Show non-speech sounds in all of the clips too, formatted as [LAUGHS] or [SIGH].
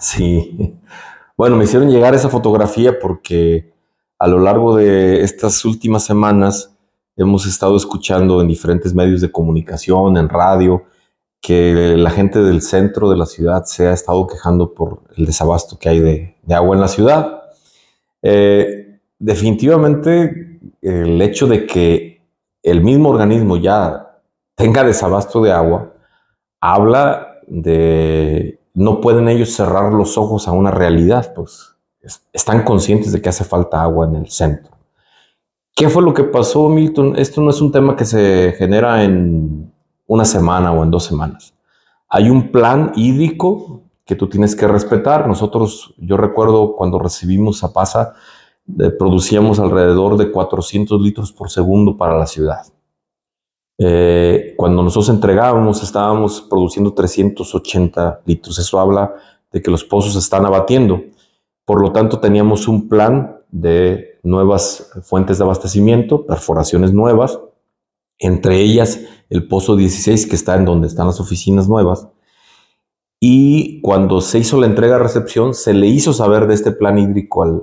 Sí. Bueno, me hicieron llegar esa fotografía porque a lo largo de estas últimas semanas hemos estado escuchando en diferentes medios de comunicación, en radio, que la gente del centro de la ciudad se ha estado quejando por el desabasto que hay de, agua en la ciudad. Eh, definitivamente el hecho de que el mismo organismo ya tenga desabasto de agua habla de no pueden ellos cerrar los ojos a una realidad, pues están conscientes de que hace falta agua en el centro. ¿Qué fue lo que pasó, Milton? Esto no es un tema que se genera en una semana o en dos semanas. Hay un plan hídrico que tú tienes que respetar. Nosotros, yo recuerdo cuando recibimos a PASA, eh, producíamos alrededor de 400 litros por segundo para la ciudad. Eh, cuando nosotros entregábamos estábamos produciendo 380 litros. Eso habla de que los pozos están abatiendo. Por lo tanto, teníamos un plan de nuevas fuentes de abastecimiento, perforaciones nuevas, entre ellas el pozo 16 que está en donde están las oficinas nuevas. Y cuando se hizo la entrega-recepción, se le hizo saber de este plan hídrico al,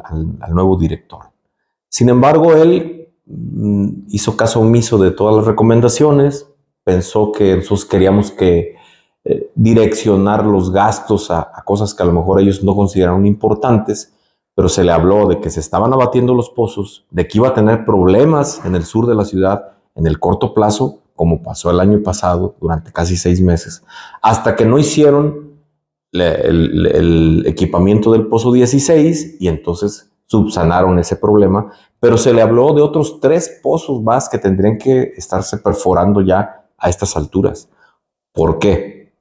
nuevo director. Sin embargo, él mm, hizo caso omiso de todas las recomendaciones, pensó que nosotros queríamos que eh, direccionar los gastos a, cosas que a lo mejor ellos no consideraron importantes, pero se le habló de que se estaban abatiendo los pozos, de que iba a tener problemas en el sur de la ciudad en el corto plazo, como pasó el año pasado durante casi seis meses, hasta que no hicieron el equipamiento del pozo 16 y entonces subsanaron ese problema, pero se le habló de otros tres pozos más que tendrían que estarse perforando ya a estas alturas. ¿Por qué?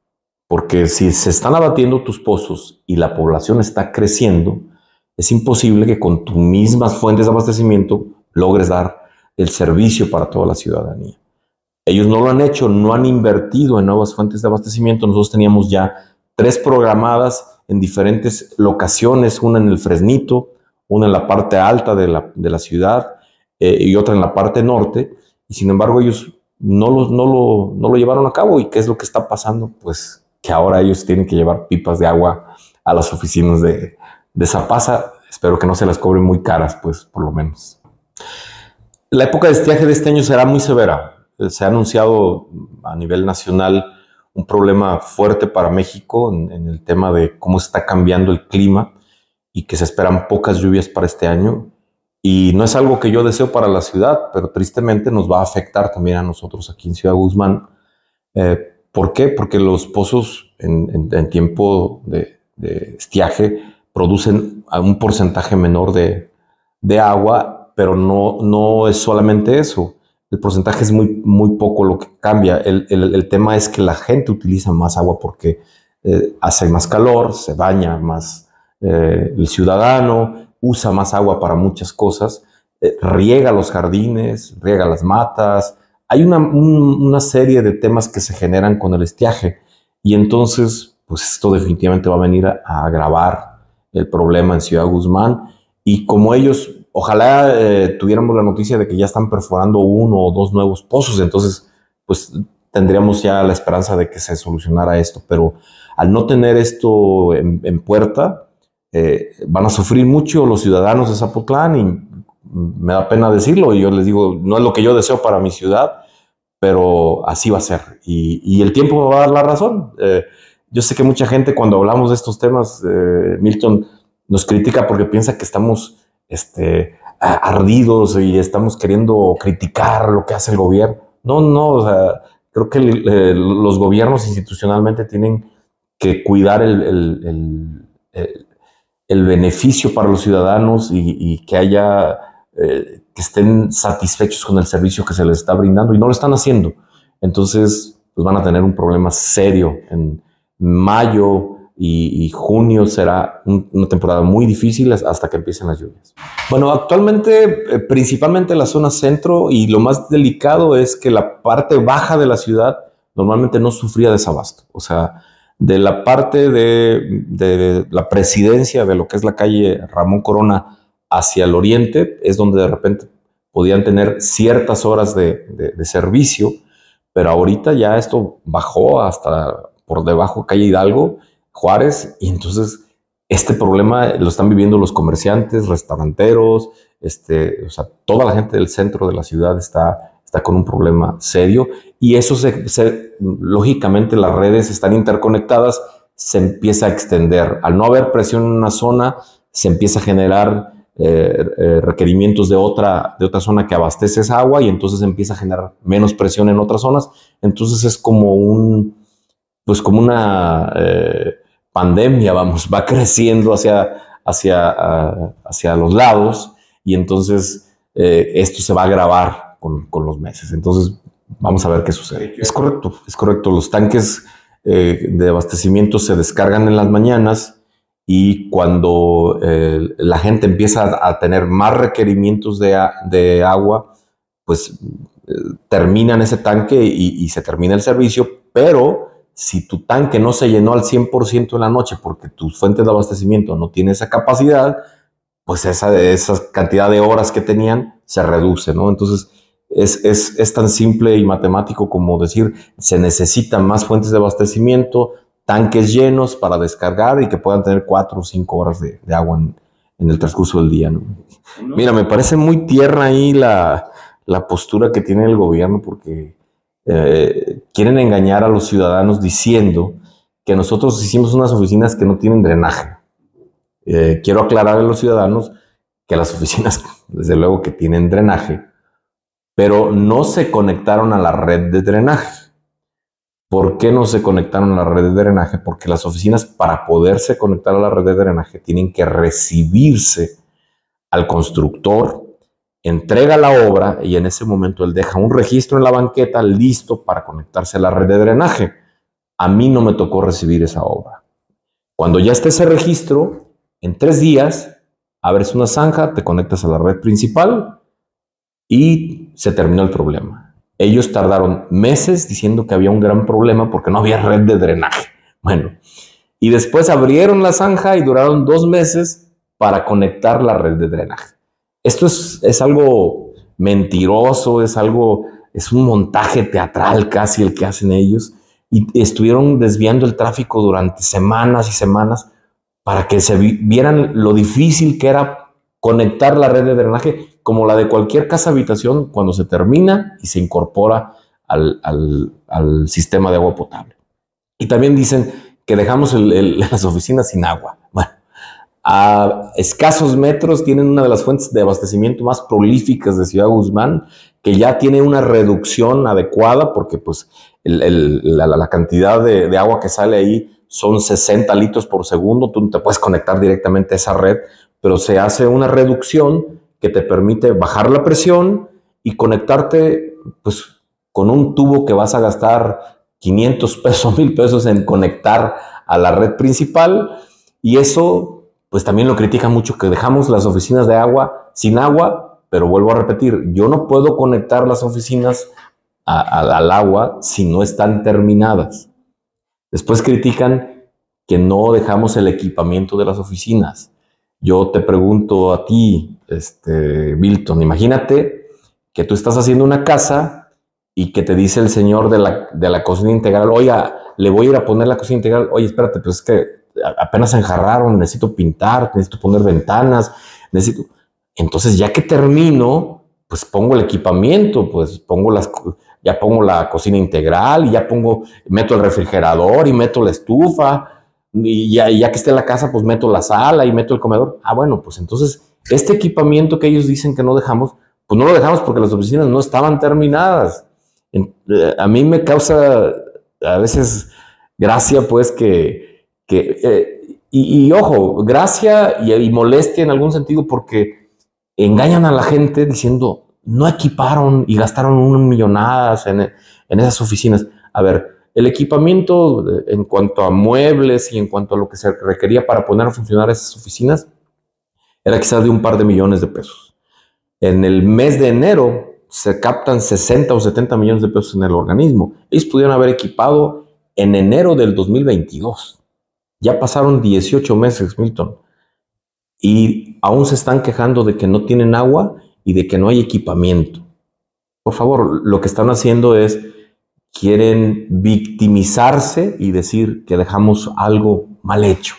Porque si se están abatiendo tus pozos y la población está creciendo, es imposible que con tus mismas fuentes de abastecimiento logres dar el servicio para toda la ciudadanía. Ellos no lo han hecho, no han invertido en nuevas fuentes de abastecimiento. Nosotros teníamos ya tres programadas en diferentes locaciones, una en el Fresnito, una en la parte alta de la, ciudad eh, y otra en la parte norte. Y sin embargo ellos no lo, no, lo, llevaron a cabo. ¿Y qué es lo que está pasando? Pues que ahora ellos tienen que llevar pipas de agua a las oficinas de, de Zapasa. Espero que no se las cobren muy caras, pues por lo menos. La época de estiaje de este año será muy severa. Eh, se ha anunciado a nivel nacional un problema fuerte para México en, en el tema de cómo está cambiando el clima y que se esperan pocas lluvias para este año. Y no es algo que yo deseo para la ciudad, pero tristemente nos va a afectar también a nosotros aquí en Ciudad Guzmán. Eh, ¿Por qué? Porque los pozos en, tiempo de, estiaje producen un porcentaje menor de, agua, pero no, no es solamente eso el porcentaje es muy, muy poco lo que cambia. El, tema es que la gente utiliza más agua porque eh, hace más calor, se baña más eh, el ciudadano, usa más agua para muchas cosas, eh, riega los jardines, riega las matas, hay una, serie de temas que se generan con el estiaje y entonces pues esto definitivamente va a venir a, agravar el problema en Ciudad Guzmán y como ellos, ojalá eh, tuviéramos la noticia de que ya están perforando uno o dos nuevos pozos, entonces pues tendríamos ya la esperanza de que se solucionara esto, pero al no tener esto en puerta, eh, van a sufrir mucho los ciudadanos de Zapotlán y me da pena decirlo y yo les digo, no es lo que yo deseo para mi ciudad, pero así va a ser y, el tiempo va a dar la razón. Eh, yo sé que mucha gente cuando hablamos de estos temas, eh, Milton, nos critica porque piensa que estamos este, ardidos y estamos queriendo criticar lo que hace el gobierno. No, no, o sea, creo que los gobiernos institucionalmente tienen que cuidar el, el beneficio para los ciudadanos y, que haya, eh, que estén satisfechos con el servicio que se les está brindando y no lo están haciendo. Entonces, pues, van a tener un problema serio. En mayo y, junio será una temporada muy difícil hasta que empiecen las lluvias. Bueno, actualmente eh, principalmente la zona centro y lo más delicado es que la parte baja de la ciudad normalmente no sufría desabasto. O sea, de la parte de, la presidencia de lo que es la calle Ramón Corona hacia el oriente, es donde de repente podían tener ciertas horas de, servicio, pero ahorita ya esto bajó hasta por debajo calle Hidalgo, Juárez, y entonces este problema lo están viviendo los comerciantes, restauranteros, este, o sea, toda la gente del centro de la ciudad está está con un problema serio y eso se, lógicamente las redes están interconectadas, se empieza a extender. Al no haber presión en una zona, se empieza a generar eh, eh, requerimientos de otra, de otra zona que abastece esa agua y entonces empieza a generar menos presión en otras zonas. Entonces es como un, pues como una eh, pandemia, vamos, va [LAUGHS] creciendo hacia, hacia, ah, hacia los lados y entonces esto se va a agravar con, los meses. Entonces, vamos a ver qué sucede. Es correcto, es correcto. Los tanques eh, de abastecimiento se descargan en las mañanas y cuando eh, la gente empieza a, tener más requerimientos de, agua, pues eh, terminan ese tanque y, se termina el servicio, pero si tu tanque no se llenó al 100% en la noche porque tus fuentes de abastecimiento no tiene esa capacidad, pues esa, esa cantidad de horas que tenían se reduce, ¿no? Entonces, es, tan simple y matemático como decir, se necesitan más fuentes de abastecimiento, tanques llenos para descargar y que puedan tener cuatro o cinco horas de, agua en, el transcurso del día. Mira, me parece muy tierna ahí la, postura que tiene el gobierno porque eh, quieren engañar a los ciudadanos diciendo que nosotros hicimos unas oficinas que no tienen drenaje. Eh, quiero aclarar a los ciudadanos que las oficinas, [LAUGHS] desde luego, que tienen drenaje, pero no se conectaron a la red de drenaje. ¿Por qué no se conectaron a la red de drenaje? Porque las oficinas para poderse conectar a la red de drenaje tienen que recibirse al constructor, entrega la obra y en ese momento él deja un registro en la banqueta listo para conectarse a la red de drenaje. A mí no me tocó recibir esa obra. Cuando ya esté ese registro, en tres días, abres una zanja, te conectas a la red principal y se terminó el problema. Ellos tardaron meses diciendo que había un gran problema porque no había red de drenaje. Bueno, y después abrieron la zanja y duraron dos meses para conectar la red de drenaje. Esto es, es algo mentiroso, es algo, es un montaje teatral casi el que hacen ellos. Y estuvieron desviando el tráfico durante semanas y semanas para que se vieran lo difícil que era conectar la red de drenaje como la de cualquier casa habitación cuando se termina y se incorpora al, al, sistema de agua potable. Y también dicen que dejamos [LAUGHS] las oficinas sin agua. Bueno, a escasos metros tienen una de las fuentes de abastecimiento más prolíficas de Ciudad Guzmán, que ya tiene una reducción adecuada porque pues la, cantidad de, agua que sale ahí son 60 litros por segundo, tú no te puedes conectar directamente a esa red, pero se hace una reducción que te permite bajar la presión y conectarte pues, con un tubo que vas a gastar 500 [LAUGHS] pesos, 1000 pesos en conectar a la red principal. Y eso, pues también lo critica mucho, que dejamos las oficinas de agua sin agua, pero vuelvo a repetir, yo no puedo conectar las oficinas al agua si no están terminadas. Después critican que no dejamos el equipamiento de las oficinas. Yo te pregunto a ti, este, Milton, imagínate que tú estás haciendo una casa y que te dice el señor de la, de la cocina integral, oiga, le voy a ir a poner la cocina integral, oye, espérate, pues es que apenas se enjarraron, necesito pintar, necesito poner ventanas, necesito... Entonces, ya que termino, pues pongo el equipamiento, pues pongo las, ya pongo la cocina integral, y ya pongo, meto el refrigerador y meto la estufa, y ya, ya que esté en la casa, pues meto la sala y meto el comedor. Ah, bueno, pues entonces este equipamiento que ellos dicen que no dejamos, pues no lo dejamos porque las oficinas no estaban terminadas. Eh, a mí me causa a veces gracia, pues, que... Eh, y, ojo, gracia y, molestia en algún sentido porque engañan a la gente diciendo, no equiparon y gastaron un millonadas en, en, esas oficinas. A ver, el equipamiento eh, en cuanto a muebles y en cuanto a lo que se requería para poner a funcionar esas oficinas era quizás de un par de millones de pesos. En el mes de enero se captan 60 o 70 millones de pesos en el organismo. Ellos pudieron haber equipado en enero del 2022. Ya pasaron 18 meses, Milton. Y aún se están quejando de que no tienen agua y de que no hay equipamiento. Por favor, lo que están haciendo es, quieren victimizarse y decir que dejamos algo mal hecho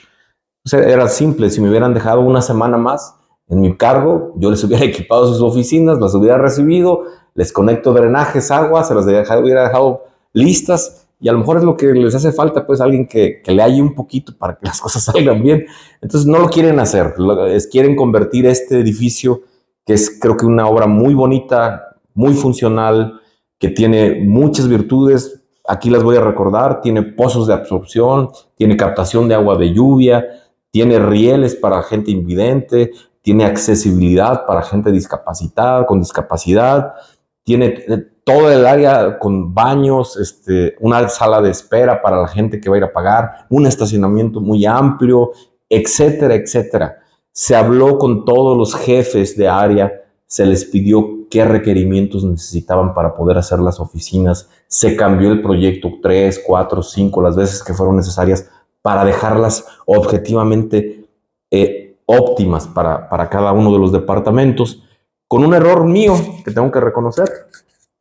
era simple, si me hubieran dejado una semana más en mi cargo, yo les hubiera [LAUGHS] equipado sus oficinas, las hubiera recibido, les conecto drenajes, agua, se las hubiera dejado listas y a lo mejor es lo que les hace falta, pues alguien que, le halle un poquito para que las [LAUGHS] cosas salgan bien. Entonces no lo quieren hacer, quieren convertir este edificio, que es creo que una obra muy bonita, muy funcional, que tiene muchas virtudes, aquí las voy a recordar, tiene pozos de absorción, tiene captación de agua de lluvia, tiene rieles para gente invidente, tiene accesibilidad para gente discapacitada, con discapacidad, tiene eh, todo el área con baños, este, una sala de espera para la gente que va a ir a pagar, un estacionamiento muy amplio, etcétera, etcétera. Se habló con todos los jefes de área, se les pidió qué requerimientos necesitaban para poder hacer las oficinas, se cambió el proyecto tres, cuatro, cinco, las veces que fueron necesarias para dejarlas objetivamente eh, óptimas para, cada uno de los departamentos. Con un error mío que tengo que reconocer,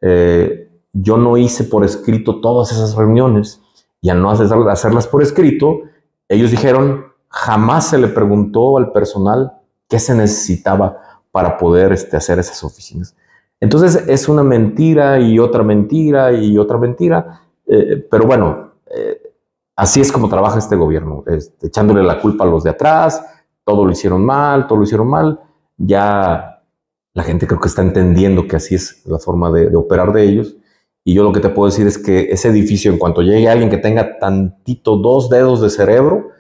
eh, yo no hice por escrito todas esas reuniones y al no hacerlas por escrito, ellos dijeron, jamás se le preguntó al personal qué se necesitaba para poder este, hacer esas oficinas. Entonces es una mentira y otra mentira y otra mentira, eh, pero bueno, eh, Así es como trabaja este gobierno, este, echándole la culpa a los de atrás, todo lo hicieron mal, todo lo hicieron mal. Ya la gente creo que está entendiendo que así es la forma de, operar de ellos. Y yo lo que te puedo decir es que ese edificio, en cuanto llegue alguien que tenga tantito dos dedos de cerebro,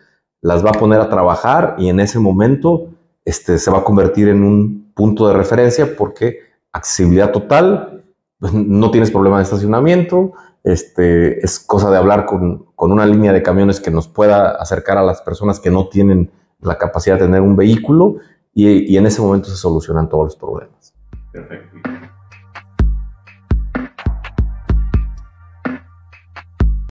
las va a poner a trabajar y en ese momento este, se va a convertir en un punto de referencia porque accesibilidad total, pues, no tienes problema de estacionamiento, este, es cosa de hablar con, una línea de camiones que nos pueda acercar a las personas que no tienen la capacidad de tener un vehículo y, y en ese momento se solucionan todos los problemas. Perfecto.